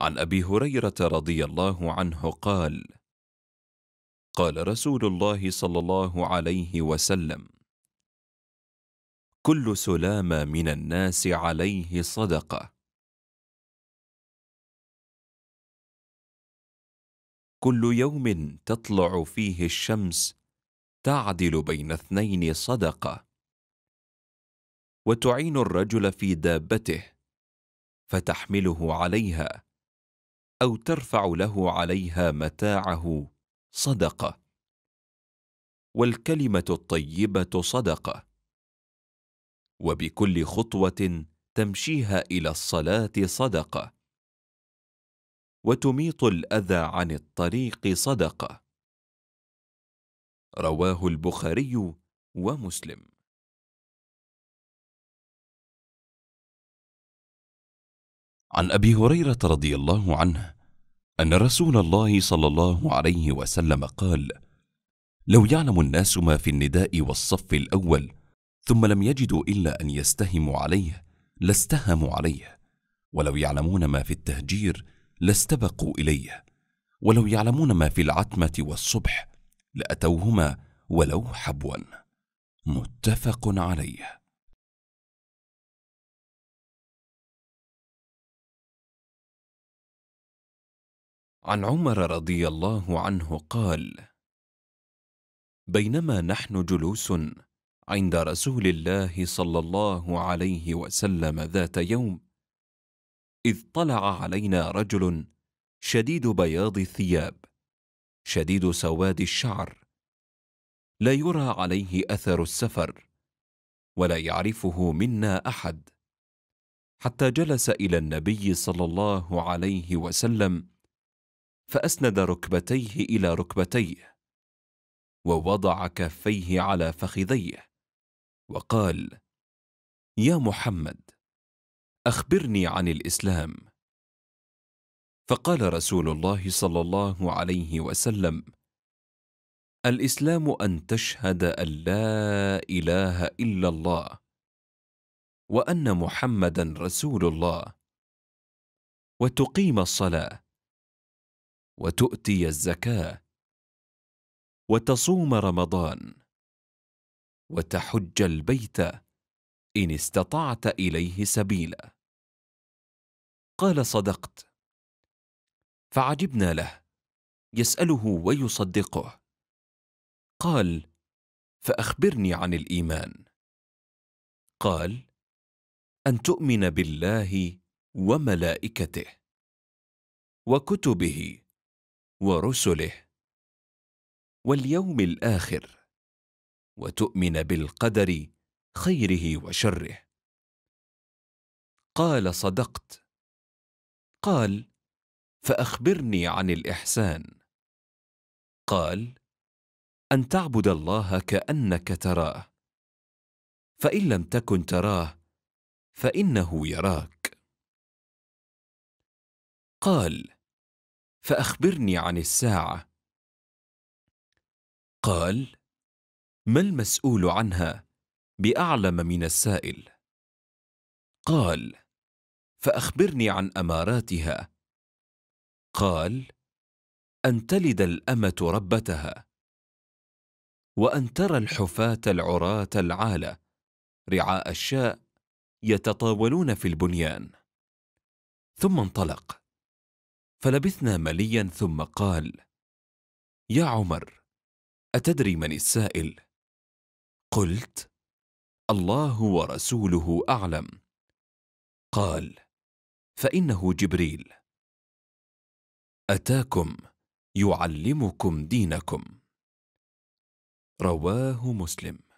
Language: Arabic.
عن ابي هريره رضي الله عنه قال قال رسول الله صلى الله عليه وسلم كل سلام من الناس عليه صدقه كل يوم تطلع فيه الشمس تعدل بين اثنين صدقه وتعين الرجل في دابته فتحمله عليها او ترفع له عليها متاعه صدقه والكلمه الطيبه صدقه وبكل خطوه تمشيها الى الصلاه صدقه وتميط الاذى عن الطريق صدقه رواه البخاري ومسلم عن ابي هريره رضي الله عنه ان رسول الله صلى الله عليه وسلم قال لو يعلم الناس ما في النداء والصف الاول ثم لم يجدوا الا ان يستهموا عليه لاستهموا عليه ولو يعلمون ما في التهجير لاستبقوا اليه ولو يعلمون ما في العتمه والصبح لاتوهما ولو حبوا متفق عليه عن عمر رضي الله عنه قال بينما نحن جلوس عند رسول الله صلى الله عليه وسلم ذات يوم اذ طلع علينا رجل شديد بياض الثياب شديد سواد الشعر لا يرى عليه اثر السفر ولا يعرفه منا احد حتى جلس الى النبي صلى الله عليه وسلم فأسند ركبتيه إلى ركبتيه ووضع كفيه على فخذيه وقال يا محمد أخبرني عن الإسلام فقال رسول الله صلى الله عليه وسلم الاسلام ان تشهد ان لا اله الا الله وان محمدا رسول الله وتقيم الصلاه وتؤتي الزكاه وتصوم رمضان وتحج البيت ان استطعت اليه سبيلا قال صدقت فعجبنا له يساله ويصدقه قال فاخبرني عن الايمان قال ان تؤمن بالله وملائكته وكتبه ورسله واليوم الاخر وتؤمن بالقدر خيره وشره قال صدقت قال فاخبرني عن الاحسان قال ان تعبد الله كانك تراه فان لم تكن تراه فانه يراك قال فأخبرني عن الساعة قال ما المسؤول عنها بأعلم من السائل قال فأخبرني عن أماراتها قال أن تلد الأمة ربتها وأن ترى الحفاة العراة العالة رعاء الشاء يتطاولون في البنيان ثم انطلق فلبثنا مليا ثم قال يا عمر اتدري من السائل قلت الله ورسوله اعلم قال فانه جبريل اتاكم يعلمكم دينكم رواه مسلم